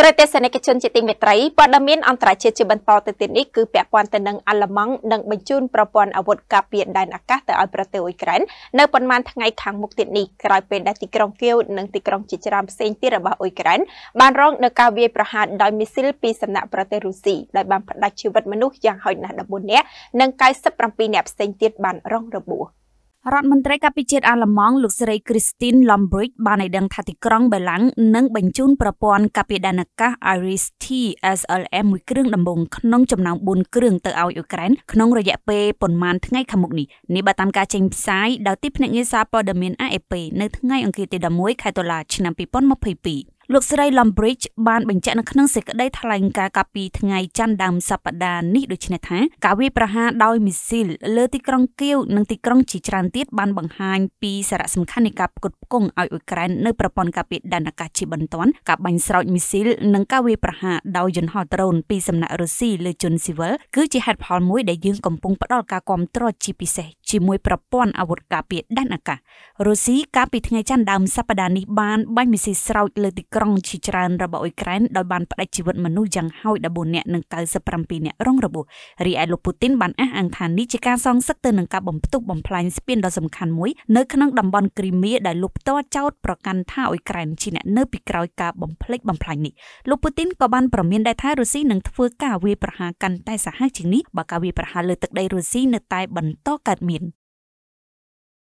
ទរទេសនិកជនជាទីមេត្រីព័ត៌មានអន្តរជាតិជាបន្តទៅទៀតនេះគឺពាក់ព័ន្ធទៅនឹងអាល្លឺម៉ង់និងបញ្ជូនប្រព័ន្ធអាវុធការពារដែនអាកាសទៅឲ្យប្រទេសអ៊ុយក្រែននៅប៉ុន្មានថ្ងៃខាងមុខទៀតនេះក្រោយពេលដែលទីក្រុងគៀវនិងទីក្រុងជាច្រើនផ្សេងទៀតរបស់អ៊ុយក្រែនបានរងនៅការវាយប្រហារដោយមីស៊ីលពីសំណាក់ប្រទេសរុស្ស៊ីដោយបានផ្តាច់ជីវិតមនុស្សយ៉ាងហោចណាស់14នាក់និង97នាក់ផ្សេងទៀតបានរងរបួស។រដ្ឋមន្ត្រីកាពិជាតិអាល្លឺម៉ង់លោកស្រី Christine Lambrecht បានឲ្យដឹងថាទីក្រុងបេឡាំងនឹងបញ្ជូនប្រព័ន្ធកាពិដានអាកាស IRIS-T SLM មួយគ្រឿងដំបូងក្នុងចំណោម4គ្រឿងទៅឲ្យអ៊ុក្រែនក្នុងរយៈពេលប្រមាណថ្ងៃខាងមុខនេះនេះបើតាមការចេញផ្សាយដោយទីភ្នាក់ងារសារព័ត៌មាន AFP នៅថ្ងៃអង្គារទី11ខែតុលាឆ្នាំ2022លោកស្រី Lombridge បានបញ្ជាក់នៅក្នុងសេចក្តីថ្លែងការណ៍កាលពីថ្ងៃច័ន្ទដើមសប្តាហ៍នេះដូចនេះថា ការវាយប្រហារដោយមីស៊ីលលើទីក្រុងគៀវនិងទីក្រុងជាច្រើនទៀតបានបង្ហាញពីសារៈសំខាន់នៃការផ្គត់ផ្គង់ឲ្យអ៊ុយក្រែននៅប្រព័ន្ធការពារដែនអាកាសជាបន្ទាន់ការបាញ់ស្រោចមីស៊ីលនិងការវាយប្រហារដោយយន្តហោះដ្រូនពីសំណាក់រុស្ស៊ីលើជនស៊ីវិលគឺជាហេតុផលមួយដែលយើងកំពុងផ្តល់ការគាំទ្រជាពិសេសជាមួយប្រព័ន្ធអាវុធការពារដែនអាកាសរុស្ស៊ីកាលពីថ្ងៃច័ន្ទដើមសប្តាហ៍នេះបានបាញ់មីស៊ីលស្រោចលើទីក្រុងក្រុងជាច្រើនរបស់អ៊ុយក្រែនដោយបានផ្តាច់ជីវិតមនុស្សយ៉ាងហោច14នាក់និង97នាក់រងរបួសរីឯលោកពូទីនបានអះអាងថានេះជាការសងសឹកទៅនឹងការបំផ្ទុះបំផ្លាញស្ពានដ៏សំខាន់មួយនៅក្នុងតំបន់គ្រីមៀដែលលោកផ្ទាល់ចោទប្រកាន់ថាអ៊ុយក្រែនជាអ្នកនៅពីក្រោយការបំផ្លិចបំផ្លាញនេះលោកពូទីនក៏បានប្រមានដែរថារុស្ស៊ីនឹងធ្វើការវាយប្រហារកាន់តែសាហាវជាងនេះបើការវាយប្រហារលើទឹកដីរុស្ស៊ីនៅតែបន្តកើតមាន